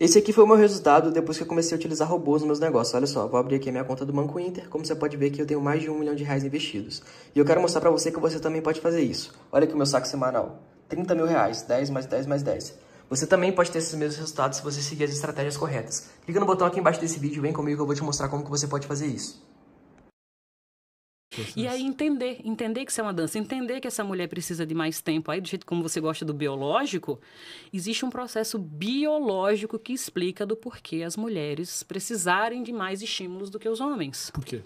Esse aqui foi o meu resultado depois que eu comecei a utilizar robôs nos meus negócios. Olha só, vou abrir aqui a minha conta do Banco Inter. Como você pode ver que eu tenho mais de um milhão de reais investidos. E eu quero mostrar para você que você também pode fazer isso. Olha aqui o meu saco semanal. 30 mil reais, 10 mais 10 mais 10. Você também pode ter esses mesmos resultados se você seguir as estratégias corretas. Clica no botão aqui embaixo desse vídeo e vem comigo que eu vou te mostrar como que você pode fazer isso. E aí entender, entender que isso é uma dança, entender que essa mulher precisa de mais tempo. Aí, do jeito como você gosta do biológico, existe um processo biológico que explica do porquê as mulheres precisarem de mais estímulos do que os homens. Por quê?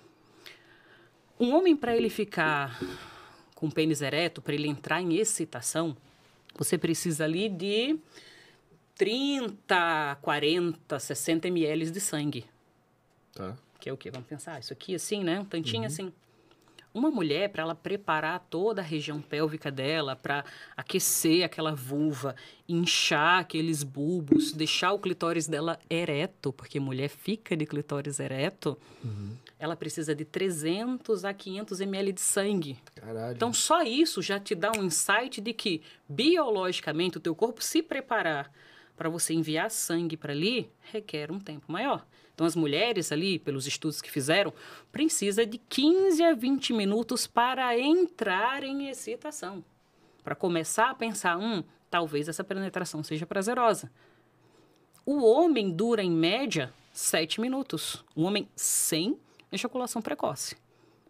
Um homem, para ele ficar com o pênis ereto, para ele entrar em excitação, você precisa ali de 30, 40, 60 ml de sangue. Tá. Que é o quê? Vamos pensar, isso aqui assim, né? Um tantinho uhum. assim. Uma mulher, para ela preparar toda a região pélvica dela, para aquecer aquela vulva, inchar aqueles bulbos, deixar o clitóris dela ereto, porque mulher fica de clitóris ereto, uhum. ela precisa de 300 a 500 ml de sangue. Caralho. Então, só isso já te dá um insight de que, biologicamente, o teu corpo se preparar para você enviar sangue para ali, requer um tempo maior. Então, as mulheres ali, pelos estudos que fizeram, precisa de 15 a 20 minutos para entrar em excitação. Para começar a pensar, hum, talvez essa penetração seja prazerosa. O homem dura, em média, 7 minutos. Um homem sem ejaculação precoce.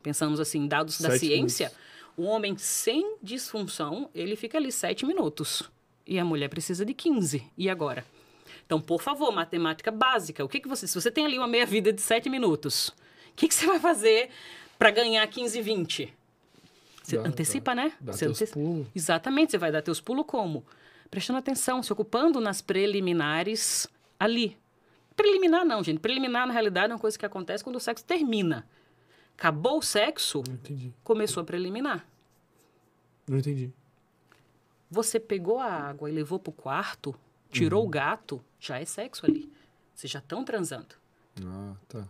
Pensamos assim, dados da ciência, minutos. o homem sem disfunção, ele fica ali 7 minutos e a mulher precisa de 15. E agora? Então, por favor, matemática básica. O que, que você. Se você tem ali uma meia-vida de 7 minutos, o que, que você vai fazer para ganhar 15, 20? Você dá, antecipa, dá, né? Dá você teus antecipa. Pulos. Exatamente, você vai dar teus pulos como? Prestando atenção, se ocupando nas preliminares ali. Preliminar não, gente. Preliminar, na realidade, é uma coisa que acontece quando o sexo termina. Acabou o sexo, começou a preliminar. Não entendi. Você pegou a água e levou para o quarto, tirou uhum. o gato, já é sexo ali. Vocês já estão transando. Ah, tá.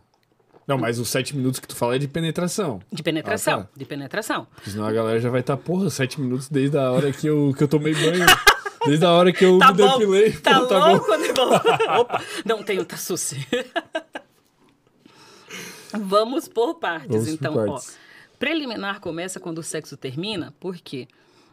Não, mas os sete minutos que tu fala é de penetração. De penetração, ah, tá. de penetração. Porque senão a galera já vai estar, tá, porra, sete minutos desde a hora que eu, que eu tomei banho. Desde a hora que eu tá me bom. depilei. Tá, pô, tá louco, bom. Opa, não tenho tassuce. Vamos por partes, Vamos então. Por partes. Ó, preliminar começa quando o sexo termina, por quê? Porque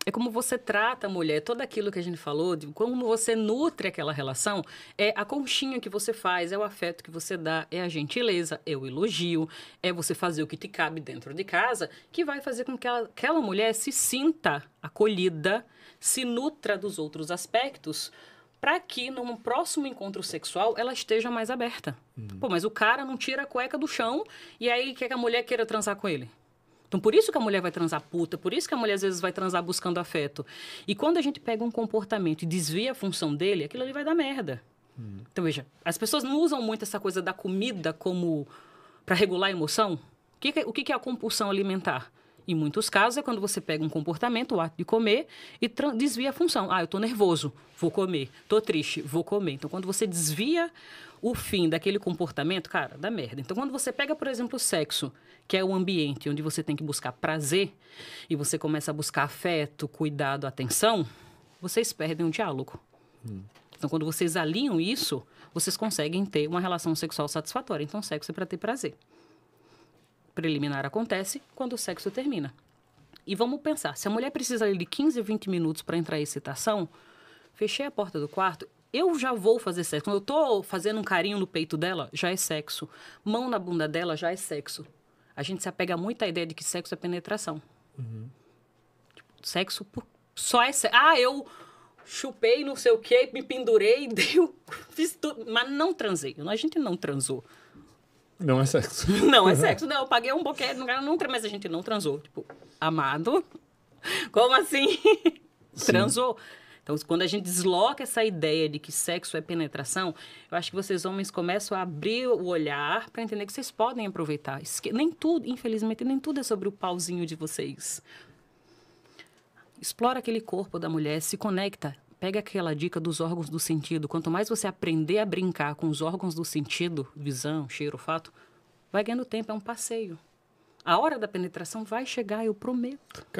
é como você trata a mulher, tudo aquilo que a gente falou, de como você nutre aquela relação, é a conchinha que você faz, é o afeto que você dá, é a gentileza, é o elogio, é você fazer o que te cabe dentro de casa, que vai fazer com que ela, aquela mulher se sinta acolhida, se nutra dos outros aspectos, para que num próximo encontro sexual ela esteja mais aberta. Uhum. Pô, mas o cara não tira a cueca do chão e aí quer que a mulher queira transar com ele? Então, por isso que a mulher vai transar puta, por isso que a mulher às vezes vai transar buscando afeto. E quando a gente pega um comportamento e desvia a função dele, aquilo ali vai dar merda. Hum. Então, veja, as pessoas não usam muito essa coisa da comida como para regular a emoção. O que, que, é, o que, que é a compulsão alimentar? Em muitos casos é quando você pega um comportamento, o ato de comer, e desvia a função. Ah, eu estou nervoso, vou comer. Estou triste, vou comer. Então, quando você desvia o fim daquele comportamento, cara, dá merda. Então, quando você pega, por exemplo, o sexo, que é o ambiente onde você tem que buscar prazer, e você começa a buscar afeto, cuidado, atenção, vocês perdem o diálogo. Hum. Então, quando vocês alinham isso, vocês conseguem ter uma relação sexual satisfatória. Então, sexo é para ter prazer preliminar acontece quando o sexo termina. E vamos pensar, se a mulher precisa de 15 a 20 minutos para entrar em excitação, fechei a porta do quarto, eu já vou fazer sexo. Quando eu tô fazendo um carinho no peito dela, já é sexo. Mão na bunda dela, já é sexo. A gente se apega muito à ideia de que sexo é penetração. Uhum. Tipo, sexo só é sexo. Ah, eu chupei não sei o quê, me pendurei, deu, fiz tudo. Mas não transei. A gente não transou. Não é sexo. Não é sexo, não. Eu paguei um boquete, não, nunca, mas a gente não transou. Tipo, amado? Como assim? transou. Então, quando a gente desloca essa ideia de que sexo é penetração, eu acho que vocês homens começam a abrir o olhar para entender que vocês podem aproveitar. nem tudo, infelizmente, nem tudo é sobre o pauzinho de vocês. Explora aquele corpo da mulher, se conecta, pega aquela dica dos órgãos do sentido. Quanto mais você aprender a brincar com os órgãos do sentido, visão, cheiro, fato, vai ganhando tempo, é um passeio. A hora da penetração vai chegar, eu prometo.